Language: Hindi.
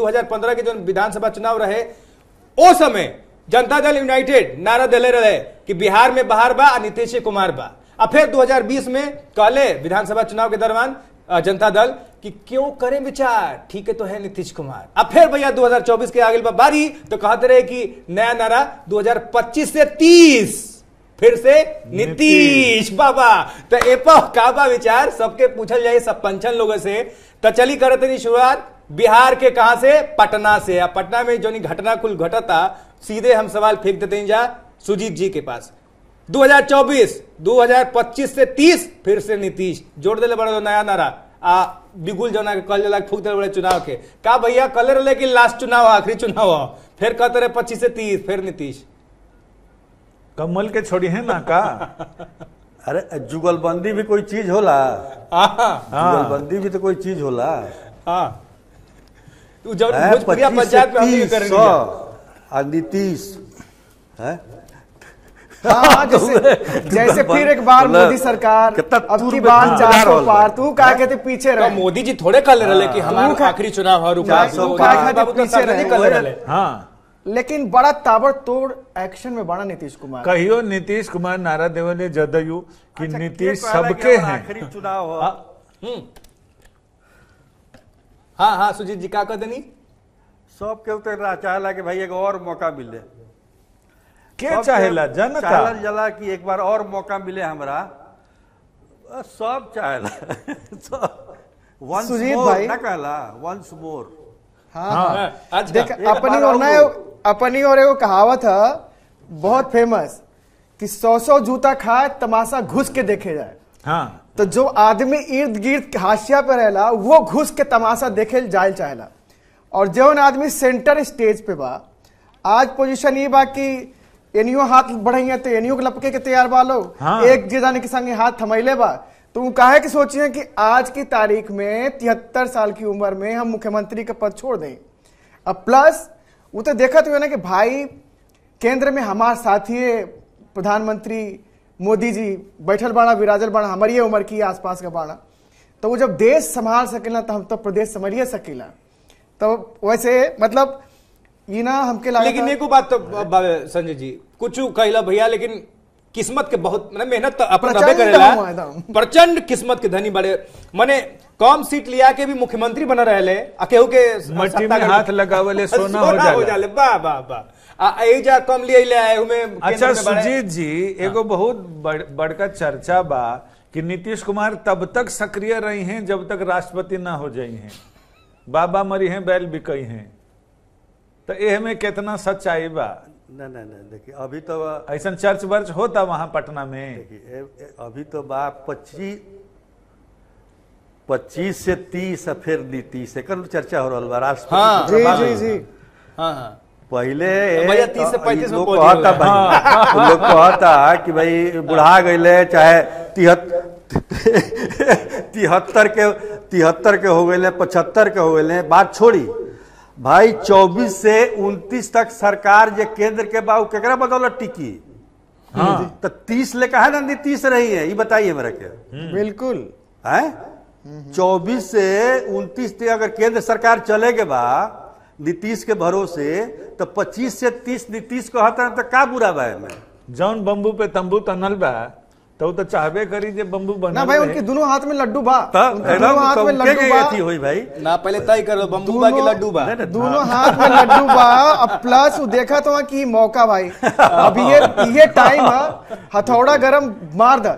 2015 के जो विधानसभा चुनाव रहे ओ समय जनता दल यूनाइटेड नारा दिले रहे कि बिहार में बाहर बा नीतीश कुमार बा और फिर 2020 में कहले विधानसभा चुनाव के दौरान जनता दल कि क्यों करें विचार ठीक है तो है नीतीश कुमार अब फिर भैया 2024 के आगे बारी तो कहते रहे कि नया नारा 2025 से 30 फिर से नीतीश बाबा तो एपो काबा विचार सबके पूछल जाए सब पंचन लोगों से तो चली करते नहीं शुरुआत बिहार के कहा से पटना से अब पटना में जो घटना कुल घटता सीधे हम सवाल फेंक देते हैं जा सुजीत जी के पास 2024 2025 से 30 फिर से नीतीश जोड़ दिले बड़ा नया नारा आ बिगुल जना के कल जला फूक दिले बड़े चुनाव के का भैया कलर रहे लास्ट चुनाव आखिरी चुनाव फिर कहते रहे पच्चीस से तीस फिर नीतीश कमल के छोड़ी है ना का अरे जुगलबंदी भी कोई चीज होला हाँ। जुगलबंदी भी तो कोई चीज होला हाँ। नीतीश हाँ, जैसे, फिर एक बार मोदी सरकार अब की बात चार सौ पार तू का कहते पीछे रहे तो मोदी जी थोड़े कल रहे कि हमारा आखिरी चुनाव हर तो पीछे रहे हां लेकिन बड़ा ताबड़तोड़ एक्शन में बड़ा नीतीश कुमार कहियो नीतीश कुमार नारा ने जदयू कि अच्छा, नीतीश सबके हैं आखिरी चुनाव हो हाँ हम्म। हाँ, हाँ सुजीत जी का देनी सब के उतर चाहला कि भाई एक और मौका मिले के चाहेला जनता चाहला कि एक बार और मौका मिले सब चाहेला वंस मोर ना कहला वंस मोर हाँ, हाँ, हाँ, हाँ अपनी और नए अपनी और एगो कहावत है बहुत फेमस कि सौ सौ जूता खाए तमाशा घुस के देखे जाए हाँ तो जो आदमी इर्द गिर्द हाशिया पर रहला वो घुस के तमाशा देखे जाए चाहेला और जौन आदमी सेंटर स्टेज पे बा आज पोजीशन ये बा कि एनियो हाथ बढ़ैया तो एनियो के लपके के तैयार बा लोग हाँ। एक जे जाने के संगे हाथ थमैले बा तो वो काहे की सोचिए कि आज की तारीख में तिहत्तर साल की उम्र में हम मुख्यमंत्री का पद छोड़ दें अब प्लस वो तो देखा तो ना कि भाई केंद्र में हमार साथी प्रधानमंत्री मोदी जी बैठल बाड़ा विराजल बाड़ा हमारिये उम्र की आसपास का बाड़ा तो वो जब देश संभाल सकेला तो हम तो प्रदेश संभलिए सकेला तो वैसे मतलब ये ना हमके लेकिन एक बात तो संजय जी कुछ कहला भैया लेकिन किस्मत के बहुत मैंने मेहनत तो अपन रबे करेला प्रचंड किस्मत के धनी बड़े मैंने कम सीट लिया के भी मुख्यमंत्री बना रहले आ केहू के मट्टी में हाथ लगावले सोना हो जाले हो जाले वाह वाह वाह आ ए जा कम लिए ले आए अच्छा, में अच्छा सुजीत जी हाँ। एगो बहुत बड़का चर्चा बा कि नीतीश कुमार तब तक सक्रिय रही हैं जब तक राष्ट्रपति ना हो जाई हैं बाबा मरी हैं बैल बिकई हैं तो एह में कितना सच्चाई बा न न नहीं देखिए अभी तो ऐसा चर्च वर्च होता वहाँ पटना में देखिए अभी तो बा पच्चीस पच्चीस से तीस फिर नीतीश एक चर्चा हो रहा बा राष्ट्र हाँ, जी, जी, जी, हाँ, हाँ। पहले तो, तो लोग कहता भाई हाँ। लोग कहता कि भाई बुढ़ा गए चाहे तिहत्तर के तिहत्तर के हो गए पचहत्तर के हो गए बात छोड़ी भाई 24 से 29 तक सरकार जे केंद्र के बाबू केकरा बदौलत टिकी हाँ। तो तीस ले कहा नंदी तीस रही है ये बताइए मेरा के हम्म। बिल्कुल है चौबीस से उनतीस तक अगर केंद्र सरकार चले गए बा नीतीश के भरोसे तो पच्चीस से तीस नीतीश को हटा तो का बुरा बाय में जौन बम्बू पे तंबू तनल बा तो तो चाहबे करी जे बम्बू बना ना भाई उनके दोनों हाथ में लड्डू बा दोनों तो हाथ में लड्डू बा थी होई भाई ना पहले तय करो बम्बू बा के लड्डू बा दोनों हाथ में लड्डू बा अब प्लस वो देखा तो की मौका भाई अब ये ये टाइम हथौड़ा गरम मार दे